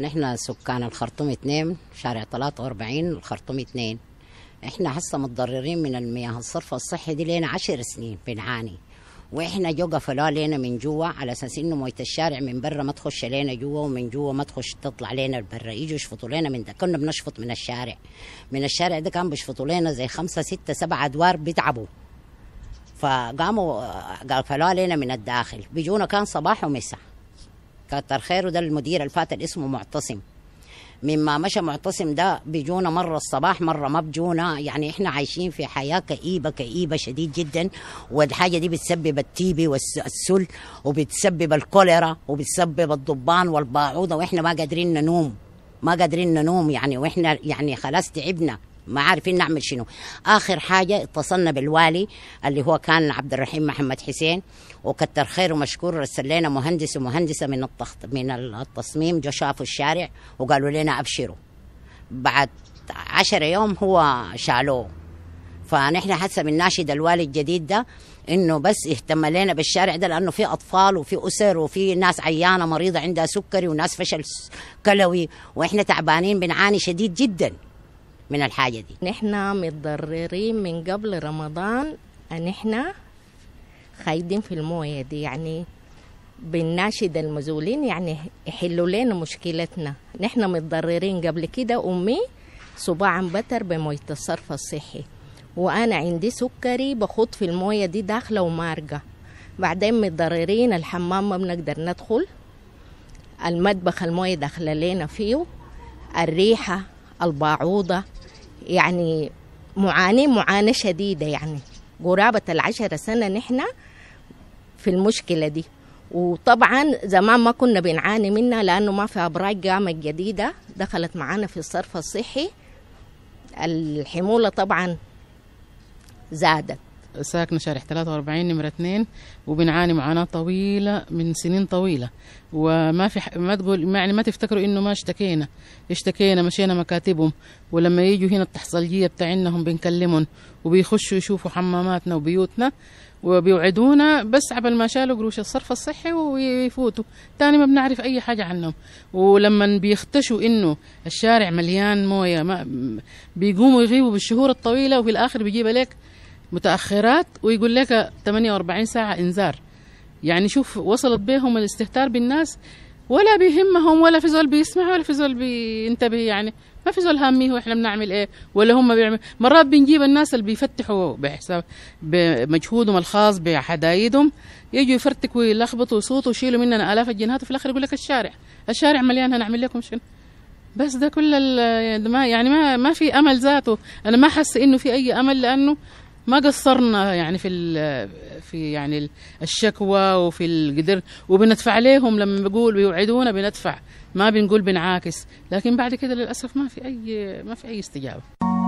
نحن سكان الخرطوم اثنين شارع 43 الخرطوم اثنين احنا هسه متضررين من المياه الصرف الصحي دي لنا عشر سنين بنعاني واحنا جو قفلوها لينا من جوا على اساس انه مويه الشارع من برا ما تخش لينا جوا ومن جوا ما تخش تطلع لينا لبرا يجوا يشفطوا لينا من ده كنا بنشفط من الشارع من الشارع ده كان بيشفطوا لينا زي خمسة ستة سبعة ادوار بيتعبوا فقاموا قفلوها لينا من الداخل بيجونا كان صباح ومساء كتر خيره ده المدير الفاتر اسمه معتصم مما مشى معتصم ده بيجونا مرة الصباح مرة ما بجونا يعني احنا عايشين في حياة كئيبة كئيبة شديد جدا والحاجة دي بتسبب التيبي والسل وبتسبب الكوليرا وبتسبب الضبان والباعوضة واحنا ما قادرين ننوم ما قادرين ننوم يعني واحنا يعني خلاص تعبنا ما عارفين نعمل شنو اخر حاجه اتصلنا بالوالي اللي هو كان عبد الرحيم محمد حسين وكتر خير ومشكور رسل لنا مهندس ومهندسه من التخط من التصميم جو شافوا الشارع وقالوا لنا ابشروا بعد عشرة يوم هو شالوه فنحن من ناشد الوالي الجديد ده انه بس اهتم لنا بالشارع ده لانه في اطفال وفي اسر وفي ناس عيانه مريضه عندها سكري وناس فشل كلوي واحنا تعبانين بنعاني شديد جدا من الحاجة دي نحن متضررين من قبل رمضان أن احنا خايدين في الموية دي يعني بنناشد المزولين يعني يحلوا لنا مشكلتنا نحن متضررين قبل كده أمي صباعا بتر بموية الصرف الصحي وأنا عندي سكري بخط في الموية دي داخلة ومارقة بعدين متضررين الحمام ما بنقدر ندخل المطبخ الموية داخلة لنا فيه الريحة البعوضة يعني معاناة معاناة شديدة يعني قرابة العشرة سنة نحن في المشكلة دي وطبعا زمان ما كنا بنعاني منها لأنه ما في أبراج قامت جديدة دخلت معانا في الصرف الصحي الحمولة طبعا زادت ساكنة شارع 43 نمرة 2 وبنعاني معاناة طويلة من سنين طويلة وما في ح... ما تقول يعني ما تفتكروا انه ما اشتكينا اشتكينا مشينا مكاتبهم ولما يجوا هنا التحصيلية بتاعنهم بنكلمهم وبيخشوا يشوفوا حماماتنا وبيوتنا وبيوعدونا بس عبل ما شالوا قروش الصرف الصحي ويفوتوا تاني ما بنعرف اي حاجه عنهم ولما بيختشوا انه الشارع مليان مويه ما بيقوموا يغيبوا بالشهور الطويله وفي الاخر بيجيب لك متاخرات ويقول لك 48 ساعه انذار يعني شوف وصلت بهم الاستهتار بالناس ولا بيهمهم ولا في زول بيسمع ولا في زول بينتبه يعني ما في زول هو واحنا بنعمل ايه ولا هم بيعملوا مرات بنجيب الناس اللي بيفتحوا بحساب بمجهودهم الخاص بحدايدهم يجوا يفرتكوا ويلخبطوا ويصوتوا ويشيلوا مننا الاف الجنيهات وفي الاخر يقول لك الشارع الشارع مليان هنعمل لكم شنو بس ده كل يعني ما يعني ما ما في امل ذاته انا ما حاسه انه في اي امل لانه ما قصرنا يعني في في يعني الشكوى وفي القدر وبندفع عليهم لما بقول بيوعدونا بندفع ما بنقول بنعاكس لكن بعد كده للاسف ما في اي ما في اي استجابه